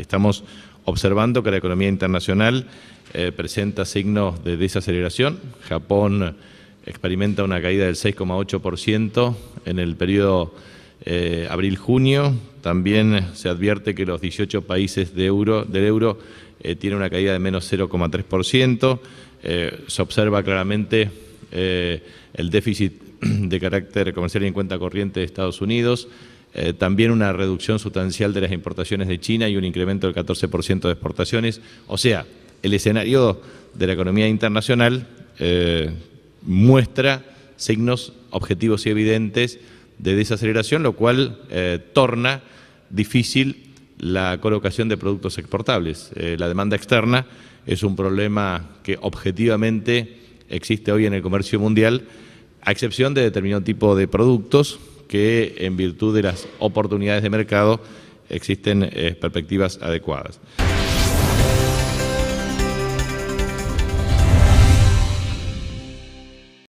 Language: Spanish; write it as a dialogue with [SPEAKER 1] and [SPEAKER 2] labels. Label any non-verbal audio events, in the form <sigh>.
[SPEAKER 1] Estamos observando que la economía internacional eh, presenta signos de desaceleración. Japón eh, experimenta una caída del 6,8% en el periodo eh, abril-junio. También se advierte que los 18 países de euro, del euro tienen una caída de menos 0,3%. se observa claramente el déficit <clears throat> de carácter comercial y en cuenta corriente de Estados Unidos eh, también una reducción sustancial de las importaciones de China y un incremento del 14% de exportaciones. O sea, el escenario de la economía internacional eh, muestra signos objetivos y evidentes de desaceleración, lo cual eh, torna difícil la colocación de productos exportables. la demanda externa es un problema que objetivamente existe hoy en el comercio mundial, a excepción de determinado tipo de productos que en virtud de las oportunidades de mercado existen eh, perspectivas adecuadas.